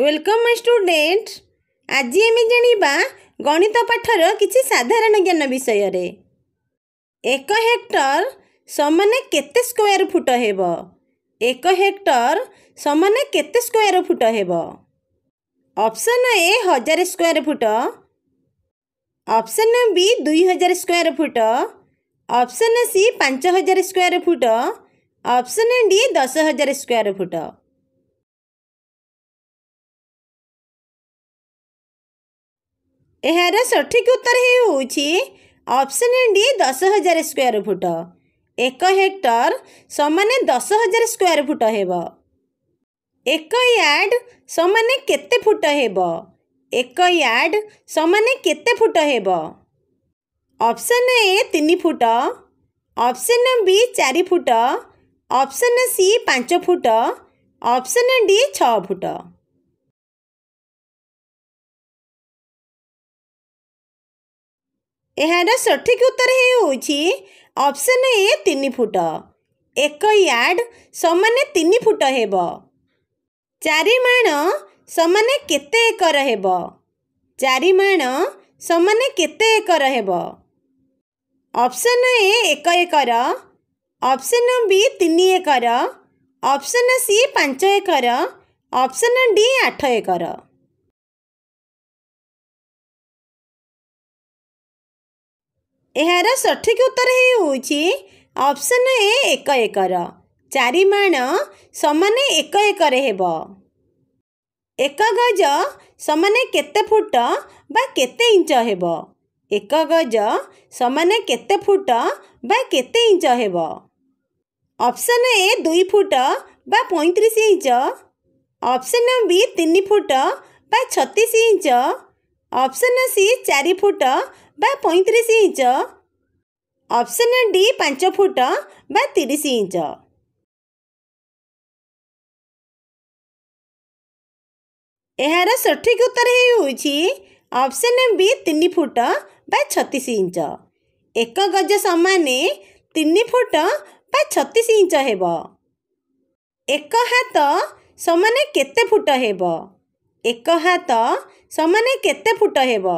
welcome ମାଇ student ଆଜି ଆମେ ଜାଣିବା ଗଣିତ ପାଠର କିଛି ସାଧାରଣ ଜ୍ଞାନ ବିଷୟରେ ଏକ ହେକ୍ଟର ସମାନେ କେତେ ସ୍କୋୟାର ଫୁଟ ହେବ ଏକ ହେକ୍ଟର ସମାନେ କେତେ ସ୍କୋୟାର ଫୁଟ ହେବ ଅପସନ୍ ଏ ହଜାର ସ୍କୋୟାର ଫୁଟ ଅପସନ୍ ବି ଦୁଇ ହଜାର ସ୍କୋୟାର ଫୁଟ ଅପସନ୍ ସି ପାଞ୍ଚ ହଜାର ସ୍କୋୟାର ଫୁଟ ଅପସନ୍ ଡି ଦଶ ହଜାର ସ୍କୋୟାର ଫୁଟ ଏହାର ସଠିକ ଉତ୍ତର ହେଉଛି ଅପସନ୍ ଡି ଦଶ ହଜାର ସ୍କୋୟାର ଫୁଟ ଏକ ହେକ୍ଟର ସମାନ ଦଶ ହଜାର ସ୍କୋୟାର ଫୁଟ ହେବ ଏକ ୟାର୍ଡ଼ ସମାନେ କେତେ ଫୁଟ ହେବ ଏକ ୟାର୍ଡ଼ ସମାନେ କେତେ ଫୁଟ ହେବ ଅପସନ୍ ଏ ତିନି ଫୁଟ ଅପସନ୍ ବି ଚାରି ଫୁଟ ଅପସନ୍ ସି ପାଞ୍ଚ ଫୁଟ ଅପସନ୍ ଡି ଛଅ ଫୁଟ ଏହାର ସଠିକ ଉତ୍ତର ହେଉଛି ଅପସନ୍ ଏ ତିନି ଫୁଟ ଏକ ୟାର୍ଡ ସମାନେ ତିନି ଫୁଟ ହେବ ଚାରି ମାଣ ସମାନ କେତେ ଏକର ହେବ ଚାରି ମାଣ ସମାନ କେତେ ଏକର ହେବ ଅପସନ୍ ଏ ଏକ ଏକର ଅପସନ୍ ବି ତିନି ଏକର ଅପସନ୍ ସି ପାଞ୍ଚ ଏକର ଅପସନ୍ ଡି ଆଠ ଏକର ଏହାର ସଠିକ ଉତ୍ତର ହେଉଛି ଅପସନ୍ ଏ ଏକ ଏକର ଚାରି ମାଣ ସମାନ ଏକ ଏକରେ ହେବ ଏକ ଗଜ ସମାନ କେତେ ଫୁଟ ବା କେତେ ଇଞ୍ଚ ହେବ ଏକ ଗଜ ସମାନ କେତେ ଫୁଟ ବା କେତେ ଇଞ୍ଚ ହେବ ଅପସନ୍ ଏ ଦୁଇ ଫୁଟ ବା ପଇଁତିରିଶ ଇଞ୍ଚ ଅପସନ୍ ବି ତିନି ଫୁଟ ବା ଛତିଶ ଇଞ୍ଚ ଅପସନ୍ ସି ଚାରି ଫୁଟ ବା ପଇଁତିରିଶ ଇଞ୍ଚ ଅପ୍ସନ୍ ଡି ପାଞ୍ଚ ଫୁଟ ବା ତିରିଶ ଇଞ୍ଚ ଏହାର ସଠିକ ଉତ୍ତର ହେଉଛି ଅପ୍ସନ୍ ବି ତିନି ଫୁଟ ବା ଛତିଶ ଇଞ୍ଚ ଏକ ଗଜ ସମାନ ତିନି ଫୁଟ ବା ଛତିଶ ଇଞ୍ଚ ହେବ ଏକ ହାତ ସମାନ କେତେ ଫୁଟ ହେବ ଏକ ହାତ ସମାନ କେତେ ଫୁଟ ହେବ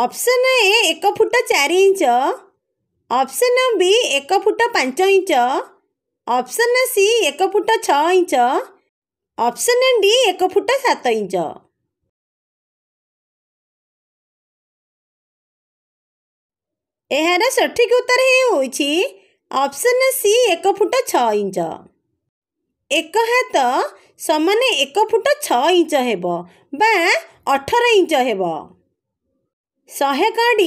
ଅପ୍ସନ୍ ଏ ଏକ ଫୁଟ ଚାରି ଇଞ୍ଚ ଅପ୍ସନ୍ ବି ଏକ ଫୁଟ ପାଞ୍ଚ ଇଞ୍ଚ ଅପ୍ସନ୍ ସି ଏକ ଫୁଟ ଛଅ ଇଞ୍ଚ ଅପ୍ସନ୍ ଡି ଏକ ଫୁଟ ସାତ ଇଞ୍ଚ ଏହାର ସଠିକ ଉତ୍ତର ହେଉଛି ଅପ୍ସନ୍ ସି ଏକ ଫୁଟ ଛଅ ଇଞ୍ଚ ଏକ ହାତ ସମାନ ଏକ ଫୁଟ ଛଅ ଇଞ୍ଚ ହେବ ବା ଅଠର ଇଞ୍ଚ ହେବ ଶହେ କଡ଼ି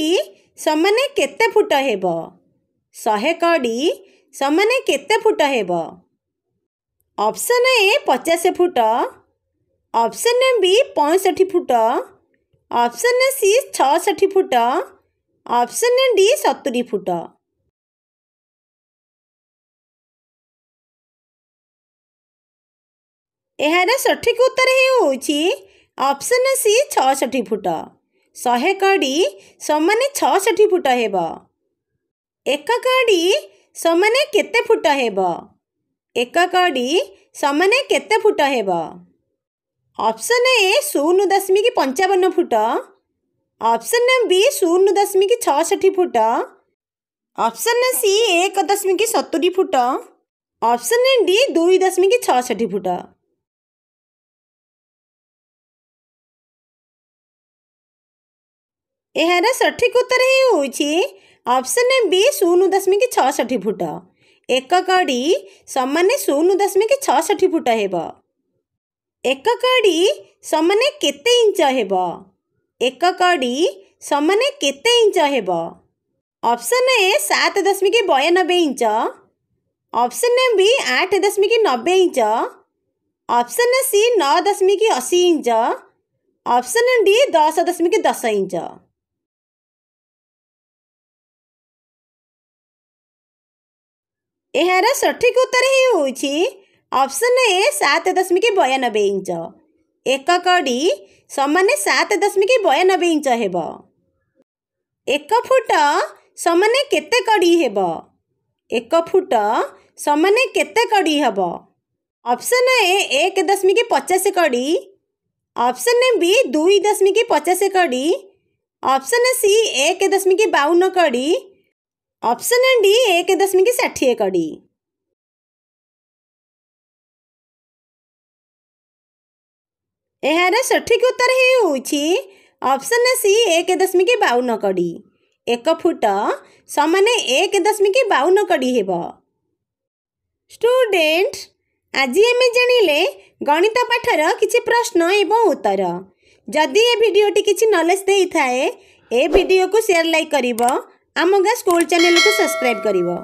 ସମାନେ କେତେ ଫୁଟ ହେବ ଶହେ କଡ଼ି ସମାନେ କେତେ ଫୁଟ ହେବ ଅପସନ୍ ଏ ପଚାଶ ଫୁଟ ଅପସନ୍ ବି ପଞ୍ଚଷଠି ଫୁଟ ଅପସନ୍ ସି ଛଅଷଠି ଫୁଟ ଅପସନ୍ ଡି ସତୁରି ଫୁଟ ଏହାର ସଠିକ୍ ଉତ୍ତର ହେଉଛି ଅପସନ୍ ସି ଛଅଷଠି ଫୁଟ शहे कड़ी सामने छठी फुट हेब एक कड़ी सामने केते फुट हेब एक कड़ी सामने केते फुट हेब ए शून दशमिक पंचावन फुट ऑप्शन बी शून दशमिक छि फुट ऑप्शन सी एक दशमिक सतुरी फुट ऑप्शन डी दुई दशमिक छठी फुट यार सठिक उत्तर ही ऑप्शन ए बी शून दशमिक छि फुट एक कड़ी सामने शून दशमिक छि फुट हेब एक कड़ी सामने के एक कड़ी सामने केत इंच हेब ऑप्शन ए सात दशमिक बयानबे इंच अपसन ए बी आठ दशमिक नबे इंच ऑप्शन सी नौ दशमिक अशी इंच ऑप्शन डी दस दशमिक दस इंच यार सठिक उत्तर ही होप्शन ए सात दशमिक बयानबे इंच एक कड़ी सामान सात दशमिक बयानबे इंच एक फुट सामान कड़ी हे एक फुट सामान कड़ी हेब अपसन ए एक दशमिक पचास कड़ी ऑप्शन बी दुई दशमिक पचास कड़ी ऑप्शन सी एक दशमिक बावन कड़ी ଅପସନ୍ ଡି ଏକ ଦଶମିକ ଷାଠିଏ କଡ଼ି ଏହାର ସଠିକ୍ ଉତ୍ତର ହେଉଛି ଅପସନ୍ ସି ଏକ ଦଶମିକ ବାଉନ କଡ଼ି ଏକ ଫୁଟ ସମାନ ଏକ ଦଶମିକ ବାଉନ କଡ଼ି ହେବ ଷ୍ଟୁଡେଣ୍ଟ ଆଜି ଆମେ ଜାଣିଲେ ଗଣିତ ପାଠର କିଛି ପ୍ରଶ୍ନ ଏବଂ ଉତ୍ତର ଯଦି ଏ ଭିଡ଼ିଓଟି କିଛି ନଲେଜ୍ ଦେଇଥାଏ ଏ ଭିଡ଼ିଓକୁ ସେୟାର ଲାଇକ୍ କରିବ ଆମ ଗାଁ ସ୍କୁଲ୍ ଚ୍ୟାନେଲ୍କୁ ସବସ୍କ୍ରାଇବ୍ କରିବ